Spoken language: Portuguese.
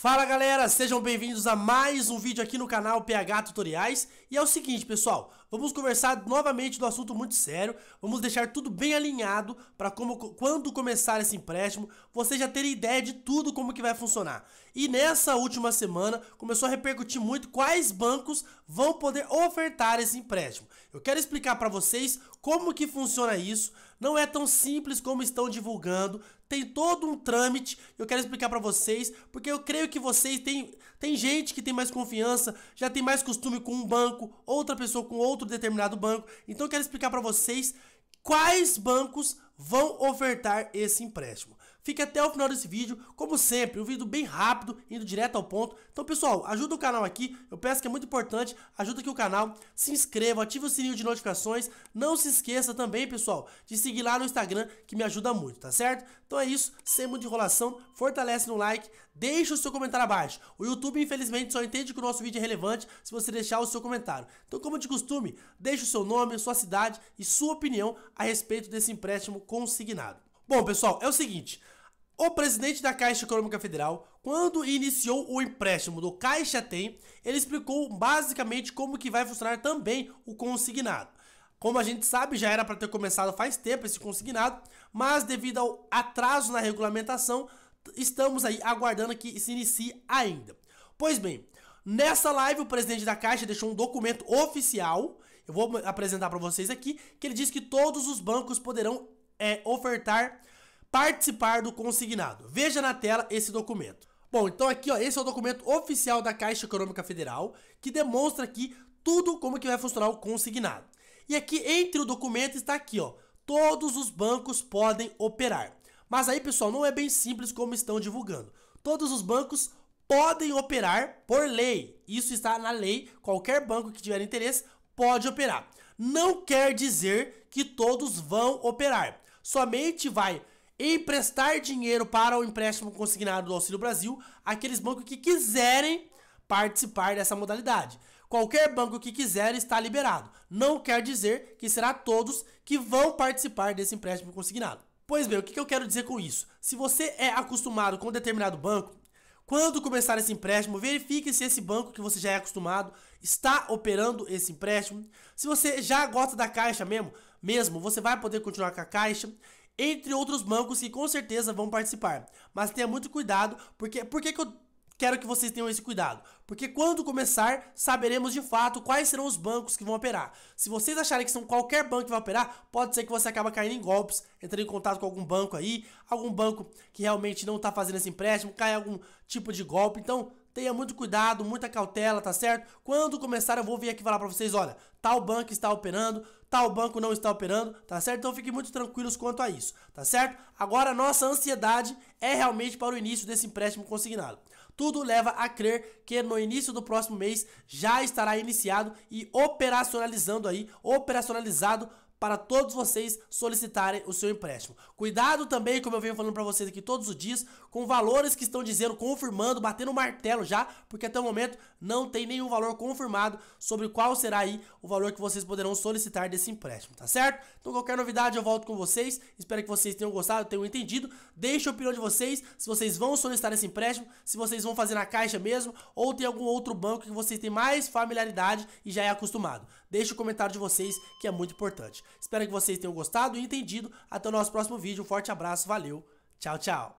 Fala galera, sejam bem-vindos a mais um vídeo aqui no canal PH Tutoriais E é o seguinte pessoal, vamos conversar novamente do assunto muito sério Vamos deixar tudo bem alinhado para quando começar esse empréstimo Você já ter ideia de tudo como que vai funcionar E nessa última semana começou a repercutir muito quais bancos vão poder ofertar esse empréstimo Eu quero explicar para vocês como que funciona isso Não é tão simples como estão divulgando tem todo um trâmite, eu quero explicar para vocês, porque eu creio que vocês têm tem gente que tem mais confiança, já tem mais costume com um banco, outra pessoa com outro determinado banco. Então eu quero explicar para vocês quais bancos vão ofertar esse empréstimo. Fique até o final desse vídeo, como sempre, um vídeo bem rápido, indo direto ao ponto. Então, pessoal, ajuda o canal aqui, eu peço que é muito importante, ajuda aqui o canal, se inscreva, ative o sininho de notificações, não se esqueça também, pessoal, de seguir lá no Instagram, que me ajuda muito, tá certo? Então é isso, sem muita enrolação, fortalece no like, deixa o seu comentário abaixo. O YouTube, infelizmente, só entende que o nosso vídeo é relevante se você deixar o seu comentário. Então, como de costume, deixa o seu nome, sua cidade e sua opinião a respeito desse empréstimo consignado. Bom, pessoal, é o seguinte. O presidente da Caixa Econômica Federal, quando iniciou o empréstimo do Caixa Tem, ele explicou basicamente como que vai funcionar também o consignado. Como a gente sabe, já era para ter começado faz tempo esse consignado, mas devido ao atraso na regulamentação, estamos aí aguardando que se inicie ainda. Pois bem, Nessa live, o presidente da Caixa deixou um documento oficial, eu vou apresentar para vocês aqui, que ele diz que todos os bancos poderão é ofertar participar do consignado. Veja na tela esse documento. Bom, então aqui, ó, esse é o documento oficial da Caixa Econômica Federal, que demonstra aqui tudo como que vai funcionar o consignado. E aqui entre o documento está aqui, ó, todos os bancos podem operar. Mas aí, pessoal, não é bem simples como estão divulgando. Todos os bancos podem operar por lei. Isso está na lei, qualquer banco que tiver interesse pode operar. Não quer dizer que todos vão operar somente vai emprestar dinheiro para o empréstimo consignado do Auxílio Brasil aqueles bancos que quiserem participar dessa modalidade. Qualquer banco que quiser está liberado. Não quer dizer que será todos que vão participar desse empréstimo consignado. Pois bem, o que eu quero dizer com isso? Se você é acostumado com determinado banco, quando começar esse empréstimo, verifique se esse banco que você já é acostumado está operando esse empréstimo. Se você já gosta da Caixa mesmo, mesmo, você vai poder continuar com a Caixa, entre outros bancos que com certeza vão participar. Mas tenha muito cuidado, porque por que eu quero que vocês tenham esse cuidado, porque quando começar, saberemos de fato quais serão os bancos que vão operar. Se vocês acharem que são qualquer banco que vai operar, pode ser que você acabe caindo em golpes, entrando em contato com algum banco aí, algum banco que realmente não está fazendo esse empréstimo, cai algum tipo de golpe. Então, Tenha muito cuidado, muita cautela, tá certo? Quando começar, eu vou vir aqui falar pra vocês, olha, tal banco está operando, tal banco não está operando, tá certo? Então fiquem muito tranquilos quanto a isso, tá certo? Agora, nossa ansiedade é realmente para o início desse empréstimo consignado. Tudo leva a crer que no início do próximo mês já estará iniciado e operacionalizando aí, operacionalizado para todos vocês solicitarem o seu empréstimo. Cuidado também, como eu venho falando para vocês aqui todos os dias, com valores que estão dizendo, confirmando, batendo o martelo já, porque até o momento não tem nenhum valor confirmado sobre qual será aí o valor que vocês poderão solicitar desse empréstimo, tá certo? Então qualquer novidade eu volto com vocês, espero que vocês tenham gostado, tenham entendido, deixe a opinião de vocês, se vocês vão solicitar esse empréstimo, se vocês vão fazer na caixa mesmo, ou tem algum outro banco que vocês têm mais familiaridade e já é acostumado. Deixe o comentário de vocês que é muito importante. Espero que vocês tenham gostado e entendido. Até o nosso próximo vídeo. Um forte abraço, valeu, tchau, tchau.